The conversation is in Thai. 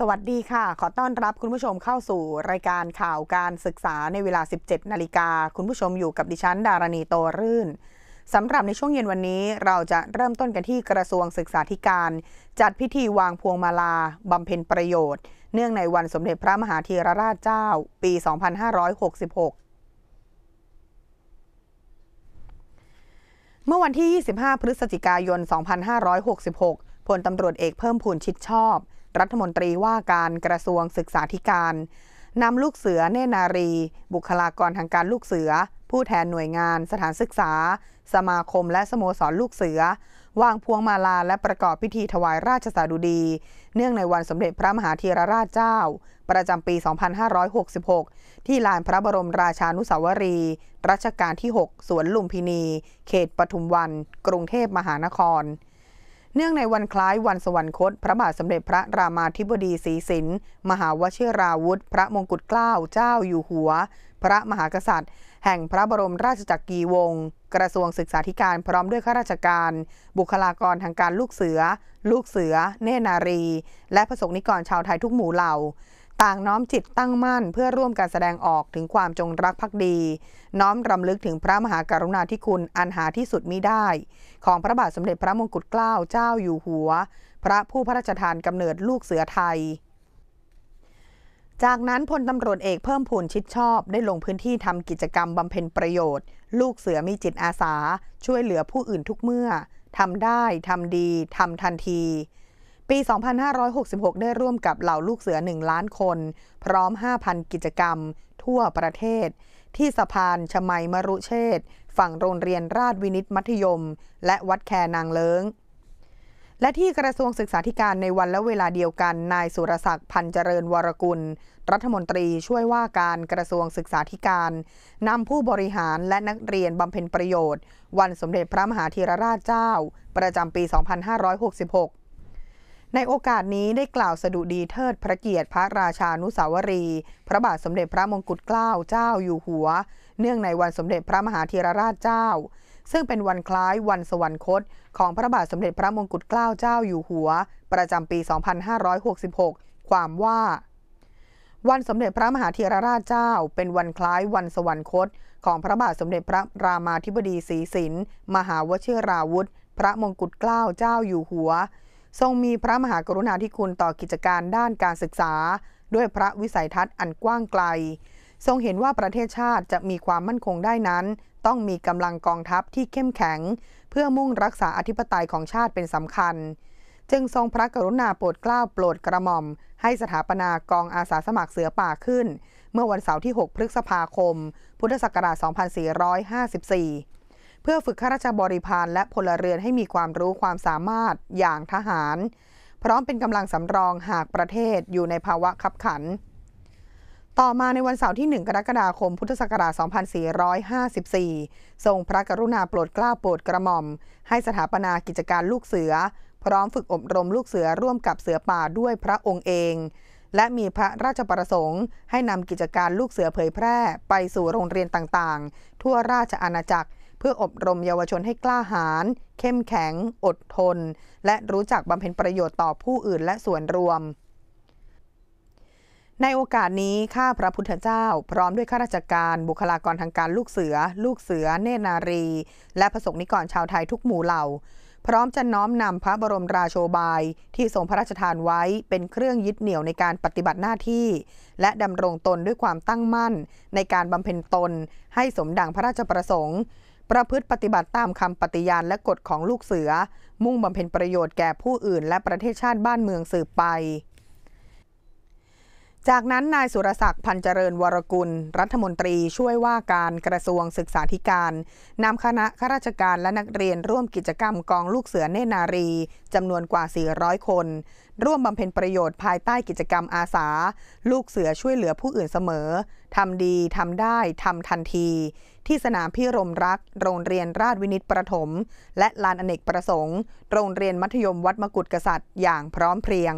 สวัสดีค่ะ ขอต้อนรับคุณผู้ชมเข้าสู่รายการข่าวการศึกษาในเวลา 17 นาฬิกา คุณผู้ชมอยู่กับดิฉันดารณีโตรื่น สำหรับในช่วงเย็นวันนี้เราจะเริ่มต้นกันที่กระทรวงศึกษาธิการ จัดพิธีวางพวงมาลา บำเพ็ญประโยชน์ เนื่องในวันสมเด็จพระมหาธีรราชเจ้า ปี 2566 เมื่อวันที่ 25 พฤศจิกายน 2566 พลตำรวจเอกเพิ่มพูนชิดชอบรัฐมนตรีว่าการกระทรวงศึกษาธิการ นำลูกเสือเนนารี บุคลากรทางการลูกเสือ ผู้แทนหน่วยงานสถานศึกษา สมาคมและสโมสรลูกเสือ วางพวงมาลาและประกอบพิธีถวายราชสาดุดี เนื่องในวันสมเด็จพระมหาธีรราชเจ้า ประจำปี 2566 ที่ลานพระบรมราชานุสาวรีรัชกาลที่ 6 สวนลุมพินี เขตปทุมวัน กรุงเทพมหานครเนื่องในวันคล้ายวันสวรรคตพระบาทสมเด็จพระรามาธิบดีศรีสิน มหาวชิราวุธ พระมงกุฎเกล้าเจ้าอยู่หัว พระมหากษัตริย์ แห่งพระบรมราชจักรีวงศ์กระทรวงศึกษาธิการพร้อมด้วยข้าราชการ บุคลากรทางการลูกเสือ ลูกเสือ เนนารี และประสงนิกรชาวไทยทุกหมู่เหล่าต่างน้อมจิตตั้งมั่นเพื่อร่วมการแสดงออกถึงความจงรักภักดี น้อมรำลึกถึงพระมหากรุณาธิคุณอันหาที่สุดมิได้ ของพระบาทสมเด็จพระมงกุฎเกล้าเจ้าอยู่หัว พระผู้พระราชทานกำเนิดลูกเสือไทย จากนั้นพลตำรวจเอกเพิ่มพูนชิดชอบ ได้ลงพื้นที่ทำกิจกรรมบำเพ็ญประโยชน์ ลูกเสือมีจิตอาสา ช่วยเหลือผู้อื่นทุกเมื่อทำได้ทำดีทำทันทีปี 2566 ได้ร่วมกับเหล่าลูกเสือ 1 ล้านคน พร้อม 5,000 กิจกรรม ทั่วประเทศ ที่สะพานชมัยมรุเชษฝั่งโรงเรียนราชวินิตมัธยม และวัดแคนางเลิงและที่กระทรวงศึกษาธิการในวันและเวลาเดียวกันนายสุรศักดิ์พันเจริญวรกุล รัฐมนตรีช่วยว่าการกระทรวงศึกษาธิการนำผู้บริหารและนักเรียนบำเพ็ญประโยชน์ วันสมเด็จพระมหาธีรราชเจ้า ประจำปี 2566ในโอกาสนี้ได้กล่าวสดุดีเทิด พระเกียรติพระราชานุสาวรี พระบาทสมเด็จพระมงกุฎเกล้าเจ้าอยู่หัว เนื่องในวันสมเด็จพระมหาธีรราชเจ้า ซึ่งเป็นวันคล้ายวันสวรรคต ของพระบาทสมเด็จพระมงกุฎเกล้าเจ้าอยู่หัว ประจำ ปี 2566 ความว่า วันสมเด็จพระมหาธีรราชเจ้าเป็นวันคล้ายวันสวรรคต ของพระบาทสมเด็จพระรามาธิบดีศรีสินมหาวชิราวุธพระมงกุฎเกล้าเจ้าอยู่หัวทรงมีพระมหากรุณาธิคุณต่อกิจการด้านการศึกษา ด้วยพระวิสัยทัศน์อันกว้างไกล ทรงเห็นว่าประเทศชาติจะมีความมั่นคงได้นั้น ต้องมีกำลังกองทัพที่เข้มแข็ง เพื่อมุ่งรักษาอธิปไตยของชาติเป็นสำคัญ จึงทรงพระกรุณาโปรดเกล้าโปรดกระหม่อม ให้สถาปนากองอาสาสมัครเสือป่าขึ้น เมื่อวันเสาร์ที่6พฤษภาคมพุทธศักราช2454พื่อฝึกข้าราชบริพารและพลเรือนให้มีความรู้ความสามารถอย่างทหาร พร้อมเป็นกำลังสำรองหากประเทศอยู่ในภาวะขับขัน ต่อมาในวันเสาร์ที่ 1 กรกฎาคมพุทธศักราช 2454 ทรงพระกรุณาโปรดเกล้าโปรดกระหม่อม ให้สถาปนากิจการลูกเสือ พร้อมฝึกอบรมลูกเสือร่วมกับเสือป่าด้วยพระองค์เอง และมีพระราชประสงค์ ให้นำกิจการลูกเสือเผยแพร่ไปสู่โรงเรียนต่างๆ ทั่วราชอาณาจักรพื่ออบรมเยาวชนให้กล้าหาญ เข้มแข็ง อดทน และรู้จักบำเพ็ญประโยชน์ต่อผู้อื่นและส่วนรวม ในโอกาสนี้ ข้าพระพุทธเจ้าพร้อมด้วยข้าราชการ บุคลากรทางการลูกเสือ ลูกเสือ เนนารี และพระสงนิกรชาวไทยทุกหมู่เหล่า พร้อมจะน้อมนำพระบรมราโชบาย ที่ทรงพระราชทานไว้เป็นเครื่องยึดเหนี่ยวในการปฏิบัติหน้าที่ และดำรงตนด้วยความตั้งมั่น ในการบำเพ็ญตน ให้สมดังพระราชประสงค์ประพฤติปฏิบัติตามคำปฏิญาณและกฎของลูกเสือ มุ่งบำเพ็ญประโยชน์แก่ผู้อื่นและประเทศชาติบ้านเมืองสืบไปจากนั้นนายสุรศักดิ์พันเจริญ วรกุล รัฐมนตรีช่วยว่าการกระทรวงศึกษาธิการนำคณะข้าราชการและนักเรียนร่วมกิจกรรมกองลูกเสือเนนารีจำนวนกว่า 400 คน ร่วมบำเพ็ญประโยชน์ภายใต้กิจกรรมอาสา ลูกเสือช่วยเหลือผู้อื่นเสมอทำดีทำได้ทำทันที ที่สนามพิรมรักโรงเรียนราชวินิตประถมและลานอเนกประสงค์ โรงเรียนมัธยมวัดมกุฎกษัตริย์อย่างพร้อมเพรียง